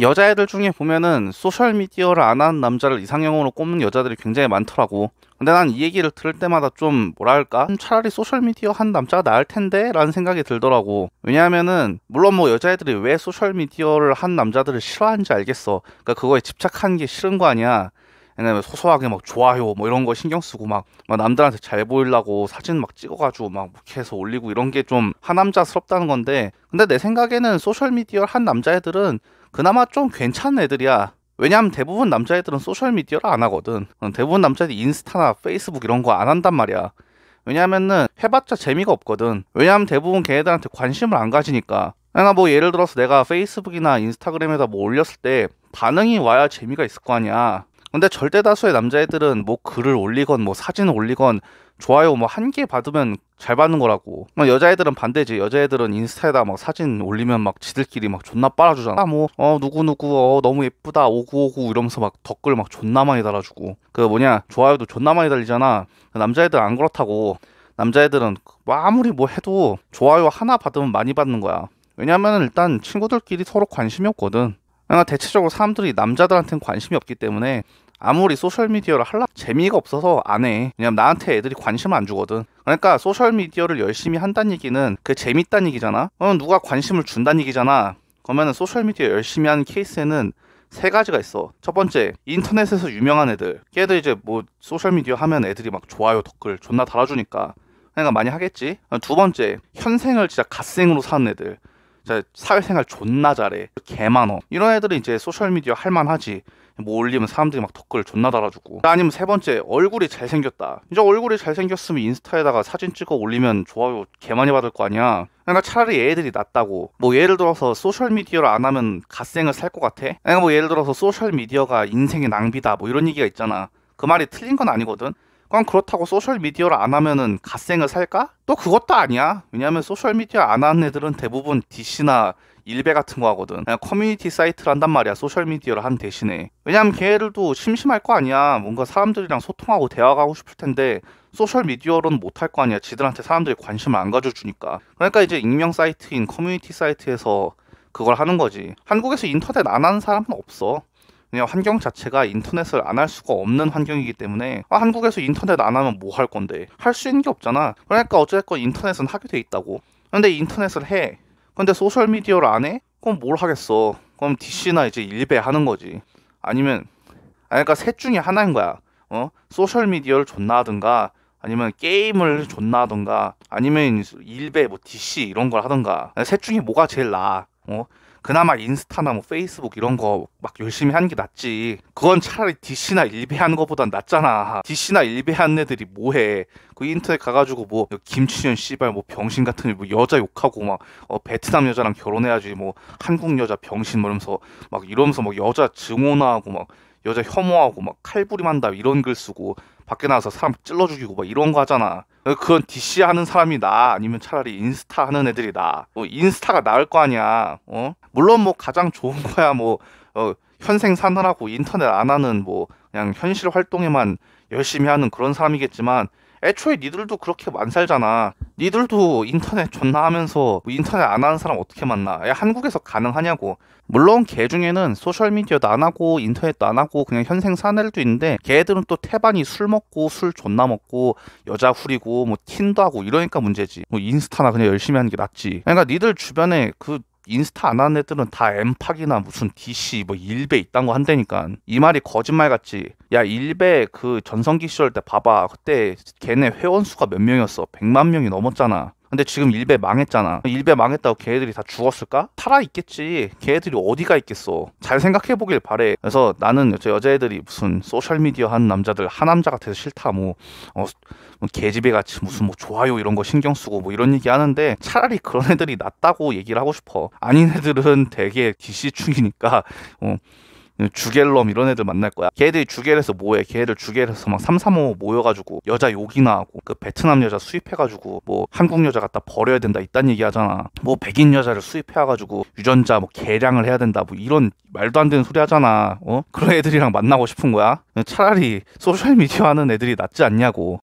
여자애들 중에 보면은 소셜미디어를 안 한 남자를 이상형으로 꼽는 여자들이 굉장히 많더라고. 근데 난 이 얘기를 들을 때마다 좀 뭐랄까 차라리 소셜미디어 한 남자가 나을 텐데 라는 생각이 들더라고 왜냐하면은 물론 뭐 여자애들이 왜 소셜미디어를 한 남자들을 싫어하는지 알겠어 그러니까 그거에 집착하는 게 싫은 거 아니야 왜냐면 소소하게 막 좋아요 뭐 이런 거 신경 쓰고 막, 막 남들한테 잘 보이려고 사진 막 찍어가지고 막 계속 뭐 올리고 이런 게 좀 한남자스럽다는 건데 근데 내 생각에는 소셜미디어를 한 남자애들은 그나마 좀 괜찮은 애들이야 왜냐면 대부분 남자애들은 소셜미디어를 안 하거든 어, 대부분 남자들이 애 인스타나 페이스북 이런 거 안 한단 말이야 왜냐면은 해봤자 재미가 없거든 왜냐면 대부분 걔네들한테 관심을 안 가지니까 그러뭐 그러니까 예를 들어서 내가 페이스북이나 인스타그램에다 뭐 올렸을 때 반응이 와야 재미가 있을 거 아니야 근데 절대 다수의 남자애들은 뭐 글을 올리건 뭐 사진을 올리건 좋아요 뭐 한 개 받으면 잘 받는 거라고. 뭐 여자애들은 반대지. 여자애들은 인스타에다 막 사진 올리면 막 지들끼리 막 존나 빨아주잖아. 뭐, 어, 누구누구, 어, 너무 예쁘다, 오구오구 이러면서 막 댓글 막 존나 많이 달아주고. 그 뭐냐, 좋아요도 존나 많이 달리잖아. 남자애들 안 그렇다고. 남자애들은 아무리 뭐 해도 좋아요 하나 받으면 많이 받는 거야. 왜냐면 일단 친구들끼리 서로 관심이 없거든. 그러니까 대체적으로 사람들이 남자들한테는 관심이 없기 때문에 아무리 소셜미디어를 할라 재미가 없어서 안 해. 왜냐면 나한테 애들이 관심 안 주거든. 그러니까 소셜미디어를 열심히 한다는 얘기는 그 재밌다는 얘기잖아. 어, 누가 관심을 준다는 얘기잖아. 그러면 소셜미디어 열심히 하는 케이스에는 세 가지가 있어. 첫 번째, 인터넷에서 유명한 애들. 걔들 이제 뭐 소셜미디어 하면 애들이 막 좋아요, 댓글 존나 달아주니까. 그러니까 많이 하겠지. 어, 두 번째, 현생을 진짜 갓생으로 사는 애들. 진짜 사회생활 존나 잘해. 개 많어. 이런 애들은 이제 소셜미디어 할만하지. 뭐 올리면 사람들이 막 댓글 존나 달아주고 아니면 세 번째 얼굴이 잘생겼다 이제 얼굴이 잘생겼으면 인스타에다가 사진 찍어 올리면 좋아요 개 많이 받을 거 아니야 그러니까 차라리 얘들이 낫다고 뭐 예를 들어서 소셜미디어를 안 하면 갓생을 살것 같아 그러니까 뭐 예를 들어서 소셜미디어가 인생의 낭비다 뭐 이런 얘기가 있잖아 그 말이 틀린 건 아니거든 그럼 그렇다고 소셜미디어를 안 하면은 갓생을 살까? 또 그것도 아니야 왜냐면 소셜미디어 안 하는 애들은 대부분 DC나 일배 같은 거 하거든 그냥 커뮤니티 사이트를 한단 말이야 소셜미디어를 한 대신에 왜냐면 걔들도 심심할 거 아니야 뭔가 사람들이랑 소통하고 대화하고 싶을 텐데 소셜미디어로는 못할 거 아니야 지들한테 사람들이 관심을 안 가져주니까 그러니까 이제 익명 사이트인 커뮤니티 사이트에서 그걸 하는 거지 한국에서 인터넷 안 하는 사람은 없어 그냥 환경 자체가 인터넷을 안 할 수가 없는 환경이기 때문에 아, 한국에서 인터넷 안 하면 뭐 할 건데 할 수 있는 게 없잖아 그러니까 어쨌건 인터넷은 하게 돼 있다고 그런데 인터넷을 해 근데 소셜미디어를 안 해? 그럼 뭘 하겠어? 그럼 DC나 이제 일배 하는 거지. 아니면, 아 그러니까 셋 중에 하나인 거야. 어? 소셜미디어를 존나 하든가, 아니면 게임을 존나 하든가, 아니면 일배 뭐 DC 이런 걸 하든가. 셋 중에 뭐가 제일 나아? 어? 그나마 인스타나 뭐 페이스북 이런 거 막 열심히 하는 게 낫지. 그건 차라리 DC나 일베 하는 거보단 낫잖아. DC나 일베 하는 애들이 뭐해. 그 인터넷 가가지고 뭐 김치현 씨발 뭐 병신 같은 뭐 여자 욕하고 막 어, 베트남 여자랑 결혼해야지 뭐 한국 여자 병신 뭐 이러면서 막 이러면서 막 여자 증오나하고 막 여자 혐오하고 막 칼부림한다 이런 글 쓰고 밖에 나와서 사람 찔러 죽이고 막 이런 거 하잖아. 어, 그건 DC 하는 사람이 나 아니면 차라리 인스타 하는 애들이 나. 뭐 인스타가 나을 거 아니야. 어? 물론 뭐 가장 좋은 거야 뭐 어, 현생 사느라고 인터넷 안 하는 뭐 그냥 현실 활동에만 열심히 하는 그런 사람이겠지만 애초에 니들도 그렇게 만 살잖아. 니들도 인터넷 존나 하면서 뭐 인터넷 안 하는 사람 어떻게 만나? 야, 한국에서 가능하냐고. 물론 걔 중에는 소셜미디어도 안 하고 인터넷도 안 하고 그냥 현생 사내들도 있는데 걔들은 또 태반이 술 먹고 술 존나 먹고 여자 후리고 뭐 틴도 하고 이러니까 문제지. 뭐 인스타나 그냥 열심히 하는 게 낫지. 그러니까 니들 주변에 그 인스타 안 하는 애들은 다 엠팍이나 무슨 DC 뭐일베 있단 거한대니까이 말이 거짓말 같지 야일베그 전성기 시절 때 봐봐 그때 걔네 회원수가 몇 명이었어 100만 명이 넘었잖아 근데 지금 일베 망했잖아. 일베 망했다고 걔들이 다 죽었을까? 살아있겠지. 걔들이 어디가 있겠어. 잘 생각해보길 바래. 그래서 나는 저 여자애들이 무슨 소셜미디어 한 남자들 한남자 같아서 싫다. 뭐, 어, 뭐 개집애 같이 무슨 뭐 좋아요 이런 거 신경 쓰고 뭐 이런 얘기 하는데 차라리 그런 애들이 낫다고 얘기를 하고 싶어. 아닌 애들은 되게 기시충이니까, 어, 주겔럼 이런 애들 만날 거야. 걔들이 주겔에서 뭐해? 걔들 주겔에서 막 335 모여가지고 여자 욕이나 하고 그 베트남 여자 수입해가지고 뭐 한국 여자 갖다 버려야 된다 이딴 얘기 하잖아. 뭐 백인 여자를 수입해가지고 유전자 뭐 개량을 해야 된다 뭐 이런 말도 안 되는 소리 하잖아. 어? 그런 애들이랑 만나고 싶은 거야. 차라리 소셜 미디어 하는 애들이 낫지 않냐고.